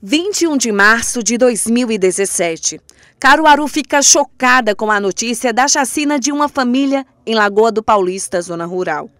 21 de março de 2017. Caruaru fica chocada com a notícia da chacina de uma família em Lagoa do Paulista, zona rural.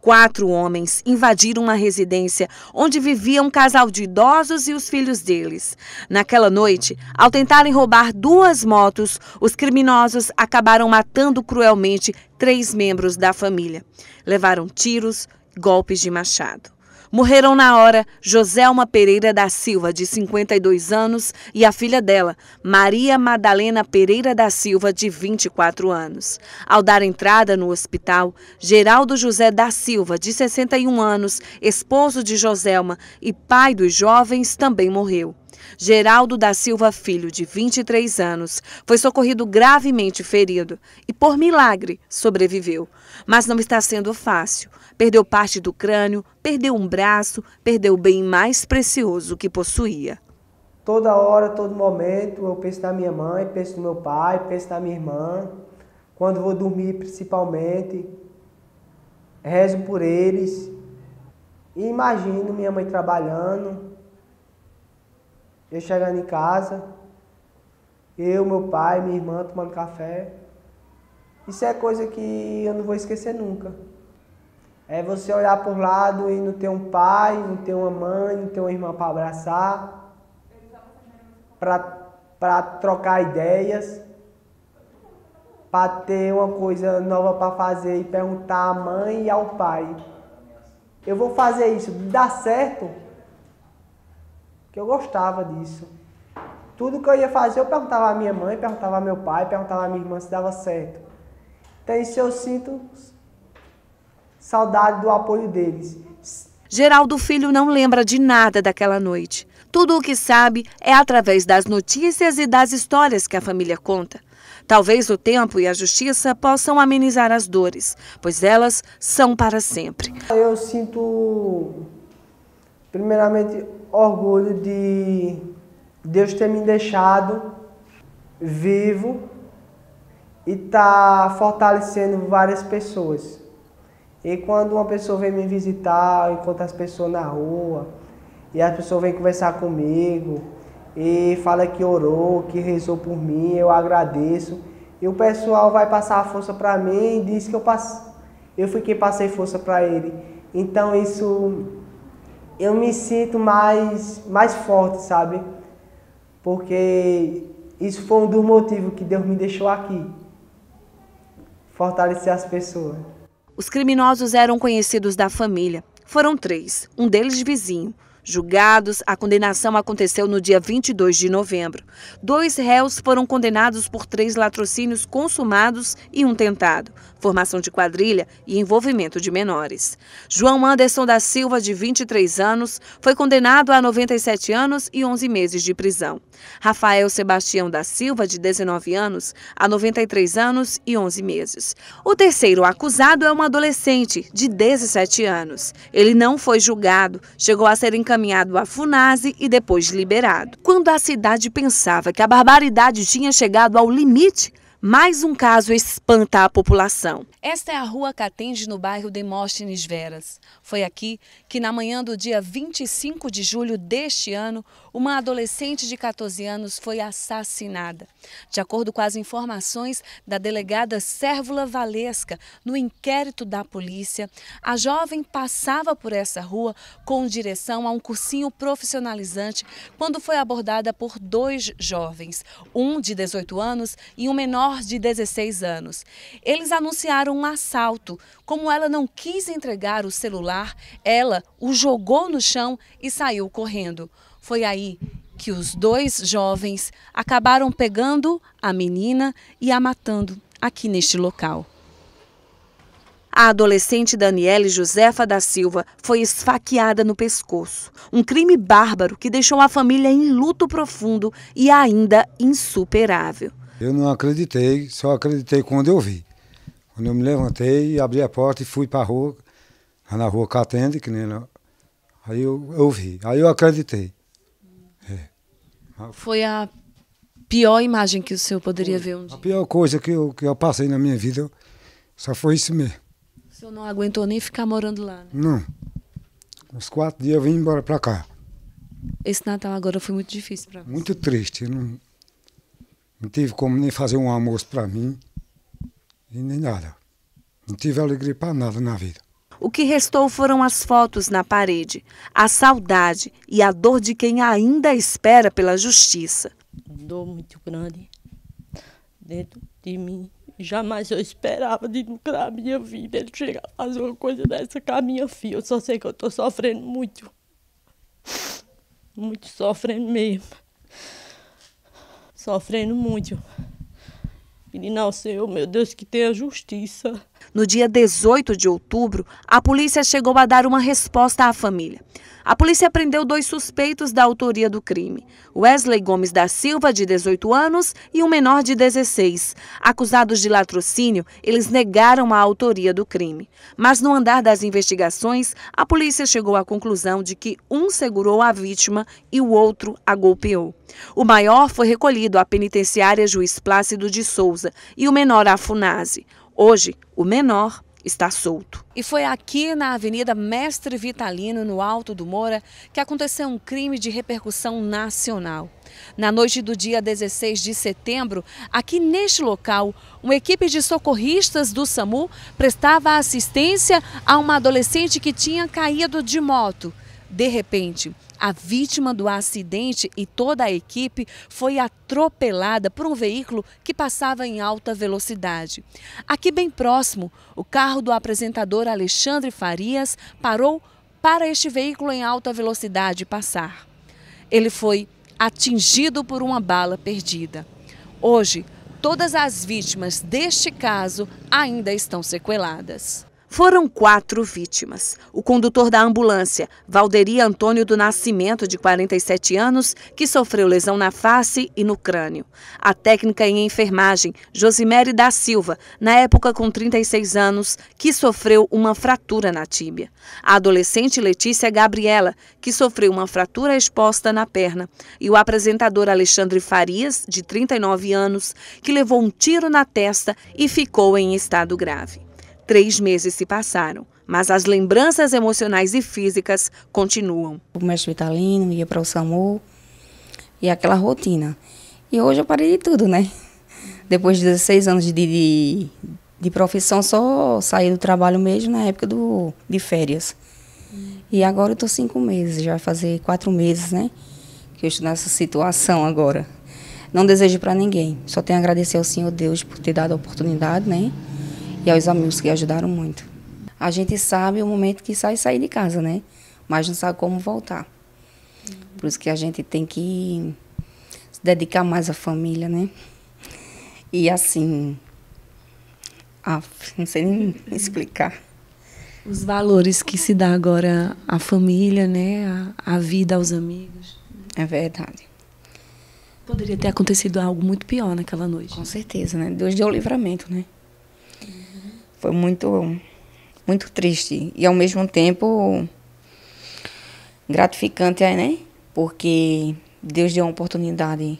Quatro homens invadiram uma residência onde vivia um casal de idosos e os filhos deles. Naquela noite, ao tentarem roubar duas motos, os criminosos acabaram matando cruelmente três membros da família. Levaram tiros, golpes de machado. Morreram na hora Joselma Pereira da Silva, de 52 anos, e a filha dela, Maria Madalena Pereira da Silva, de 24 anos. Ao dar entrada no hospital, Geraldo José da Silva, de 61 anos, esposo de Joselma e pai dos jovens, também morreu. Geraldo da Silva Filho, de 23 anos, foi socorrido gravemente ferido e, por milagre, sobreviveu. Mas não está sendo fácil. Perdeu parte do crânio, perdeu um braço, perdeu o bem mais precioso que possuía. Toda hora, todo momento, eu penso na minha mãe, penso no meu pai, penso na minha irmã. Quando vou dormir, principalmente, rezo por eles. E imagino minha mãe trabalhando, eu chegando em casa, eu, meu pai, minha irmã tomando café. Isso é coisa que eu não vou esquecer nunca. É você olhar por lado e não ter um pai, não ter uma mãe, não ter uma irmã para abraçar, para trocar ideias, para ter uma coisa nova para fazer e perguntar à mãe e ao pai. Eu vou fazer isso, dá certo? que eu gostava disso. Tudo que eu ia fazer, eu perguntava à minha mãe, perguntava ao meu pai, perguntava à minha irmã se dava certo. Então, isso eu sinto saudade do apoio deles. Geraldo Filho não lembra de nada daquela noite. Tudo o que sabe é através das notícias e das histórias que a família conta. Talvez o tempo e a justiça possam amenizar as dores, pois elas são para sempre. Eu sinto Primeiramente, orgulho de Deus ter me deixado vivo e tá fortalecendo várias pessoas. E quando uma pessoa vem me visitar, eu encontro as pessoas na rua, e as pessoas vêm conversar comigo, e fala que orou, que rezou por mim, eu agradeço. E o pessoal vai passar a força para mim e diz que eu passe... eu fui quem passei força para ele. Então isso eu me sinto mais, mais forte, sabe? Porque isso foi um dos motivos que Deus me deixou aqui fortalecer as pessoas. Os criminosos eram conhecidos da família. Foram três, um deles vizinho. Julgados, a condenação aconteceu no dia 22 de novembro. Dois réus foram condenados por três latrocínios consumados e um tentado, formação de quadrilha e envolvimento de menores. João Anderson da Silva, de 23 anos, foi condenado a 97 anos e 11 meses de prisão. Rafael Sebastião da Silva, de 19 anos, a 93 anos e 11 meses. O terceiro acusado é um adolescente, de 17 anos. Ele não foi julgado, chegou a ser encaminhado encaminhado à FUNASE e depois liberado. Quando a cidade pensava que a barbaridade tinha chegado ao limite, mais um caso espanta a população. Esta é a rua Catende, no bairro Demóstenes Veras. Foi aqui que, na manhã do dia 25 de julho deste ano, uma adolescente de 14 anos foi assassinada. De acordo com as informações da delegada Sérvula Valesca, no inquérito da polícia, a jovem passava por essa rua com direção a um cursinho profissionalizante quando foi abordada por dois jovens, um de 18 anos e um menor menor de 16 anos. Eles anunciaram um assalto. Como ela não quis entregar o celular, ela o jogou no chão e saiu correndo. Foi aí que os dois jovens acabaram pegando a menina e a matando aqui neste local. A adolescente Daniele Josefa da Silva foi esfaqueada no pescoço. Um crime bárbaro que deixou a família em luto profundo e ainda insuperável. Eu não acreditei, só acreditei quando eu vi. Quando eu me levantei, abri a porta e fui para a rua, na rua Catende, que nem lá. Aí eu, eu vi, aí eu acreditei. É. Foi a pior imagem que o senhor poderia foi. ver um dia? A pior coisa que eu, que eu passei na minha vida só foi isso mesmo. O senhor não aguentou nem ficar morando lá? Né? Não. Uns quatro dias eu vim embora para cá. Esse Natal agora foi muito difícil para você? Muito triste. Não, não tive como nem fazer um almoço para mim e nem nada. Não tive alegria para nada na vida. O que restou foram as fotos na parede, a saudade e a dor de quem ainda espera pela justiça. Dor muito grande dentro de mim. Jamais eu esperava de lucrar a minha vida. Ele chegar a fazer uma coisa dessa com a minha filha. Eu só sei que eu estou sofrendo muito. Muito sofrendo mesmo sofrendo muito. Pedindo ao oh, Senhor, meu Deus, que tenha justiça no dia 18 de outubro, a polícia chegou a dar uma resposta à família. A polícia prendeu dois suspeitos da autoria do crime: Wesley Gomes da Silva, de 18 anos, e um menor de 16. Acusados de latrocínio, eles negaram a autoria do crime. Mas no andar das investigações, a polícia chegou à conclusão de que um segurou a vítima e o outro a golpeou. O maior foi recolhido à penitenciária Juiz Plácido de Souza e o menor à Funase. Hoje, o menor está solto. E foi aqui na Avenida Mestre Vitalino, no Alto do Moura, que aconteceu um crime de repercussão nacional. Na noite do dia 16 de setembro, aqui neste local, uma equipe de socorristas do SAMU prestava assistência a uma adolescente que tinha caído de moto. De repente, a vítima do acidente e toda a equipe foi atropelada por um veículo que passava em alta velocidade. Aqui bem próximo, o carro do apresentador Alexandre Farias parou para este veículo em alta velocidade passar. Ele foi atingido por uma bala perdida. Hoje, todas as vítimas deste caso ainda estão sequeladas. Foram quatro vítimas. O condutor da ambulância, Valderia Antônio do Nascimento, de 47 anos, que sofreu lesão na face e no crânio. A técnica em enfermagem, Josimere da Silva, na época com 36 anos, que sofreu uma fratura na tíbia. A adolescente Letícia Gabriela, que sofreu uma fratura exposta na perna. E o apresentador Alexandre Farias, de 39 anos, que levou um tiro na testa e ficou em estado grave. Três meses se passaram, mas as lembranças emocionais e físicas continuam. O mestre Vitalino ia para o SAMU e aquela rotina. E hoje eu parei de tudo, né? Depois de 16 anos de, de, de profissão, só saí do trabalho mesmo na época do, de férias. E agora eu tô cinco meses, já vai fazer quatro meses, né? Que eu estou nessa situação agora. Não desejo para ninguém. Só tenho a agradecer ao Senhor Deus por ter dado a oportunidade, né? e aos amigos que ajudaram muito. A gente sabe o momento que sai sair de casa, né? Mas não sabe como voltar. Por isso que a gente tem que se dedicar mais à família, né? E assim, ah, não sei nem explicar. Os valores que se dá agora à família, né? À, à vida, aos amigos. É verdade. Poderia ter acontecido algo muito pior naquela noite. Com certeza, né? Deus deu o livramento, né? Foi muito, muito triste e ao mesmo tempo gratificante, né? Porque Deus deu uma oportunidade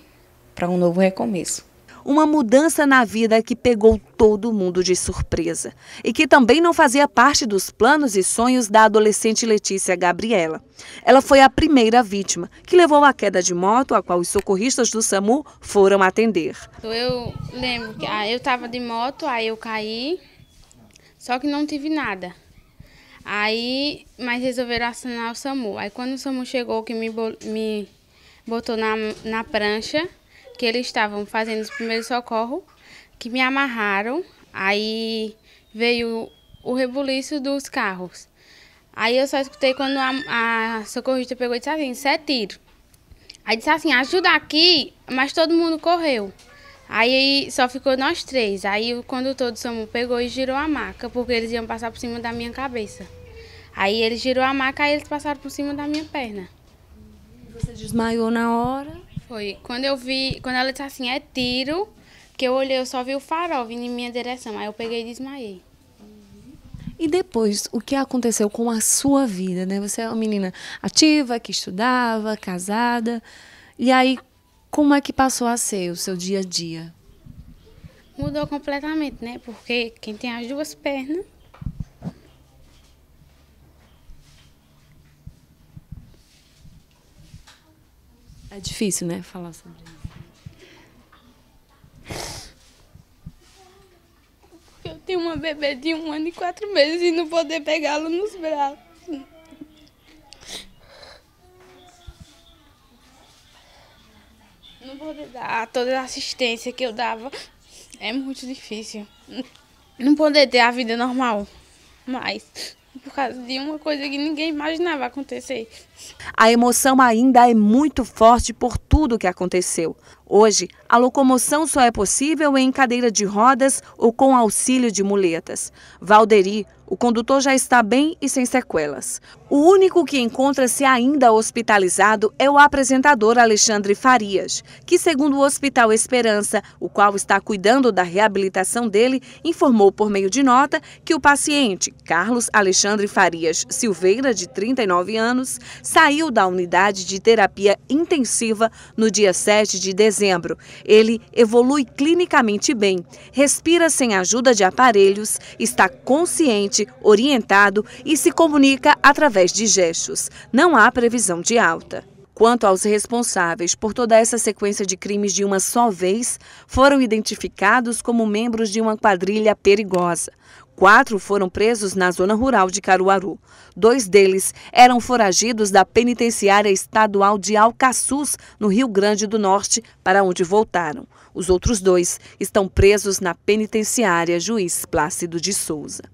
para um novo recomeço uma mudança na vida que pegou todo mundo de surpresa e que também não fazia parte dos planos e sonhos da adolescente Letícia Gabriela. Ela foi a primeira vítima, que levou a queda de moto, a qual os socorristas do SAMU foram atender. Eu lembro que ah, eu estava de moto, aí eu caí, só que não tive nada. Aí, mas resolveram acionar o SAMU. Aí quando o SAMU chegou, que me, me botou na, na prancha, que eles estavam fazendo os primeiros socorros, que me amarraram. Aí veio o rebuliço dos carros. Aí eu só escutei quando a, a socorrista pegou e disse assim, sete é tiros. Aí disse assim, ajuda aqui, mas todo mundo correu. Aí só ficou nós três. Aí o condutor do SAMU pegou e girou a maca, porque eles iam passar por cima da minha cabeça. Aí ele girou a maca e eles passaram por cima da minha perna. Você desmaiou na hora? Foi. Quando eu vi, quando ela disse assim, é tiro, que eu olhei, eu só vi o farol vindo em minha direção. Aí eu peguei e desmaiei. E depois, o que aconteceu com a sua vida, né? Você é uma menina ativa, que estudava, casada. E aí, como é que passou a ser o seu dia a dia? Mudou completamente, né? Porque quem tem as duas pernas É difícil, né, falar sobre isso. Porque eu tenho uma bebê de um ano e quatro meses e não poder pegá-la nos braços. dar toda a assistência que eu dava é muito difícil. Não poder ter a vida normal. Mas por causa de uma coisa que ninguém imaginava acontecer. A emoção ainda é muito forte por tudo o que aconteceu. Hoje, a locomoção só é possível em cadeira de rodas ou com auxílio de muletas. Valderi, o condutor já está bem e sem sequelas. O único que encontra-se ainda hospitalizado é o apresentador Alexandre Farias, que, segundo o Hospital Esperança, o qual está cuidando da reabilitação dele, informou por meio de nota que o paciente, Carlos Alexandre Farias Silveira, de 39 anos, saiu da unidade de terapia intensiva no dia 7 de dezembro dezembro. Ele evolui clinicamente bem, respira sem ajuda de aparelhos, está consciente, orientado e se comunica através de gestos. Não há previsão de alta. Quanto aos responsáveis por toda essa sequência de crimes de uma só vez, foram identificados como membros de uma quadrilha perigosa. Quatro foram presos na zona rural de Caruaru. Dois deles eram foragidos da penitenciária estadual de Alcaçuz, no Rio Grande do Norte, para onde voltaram. Os outros dois estão presos na penitenciária Juiz Plácido de Souza.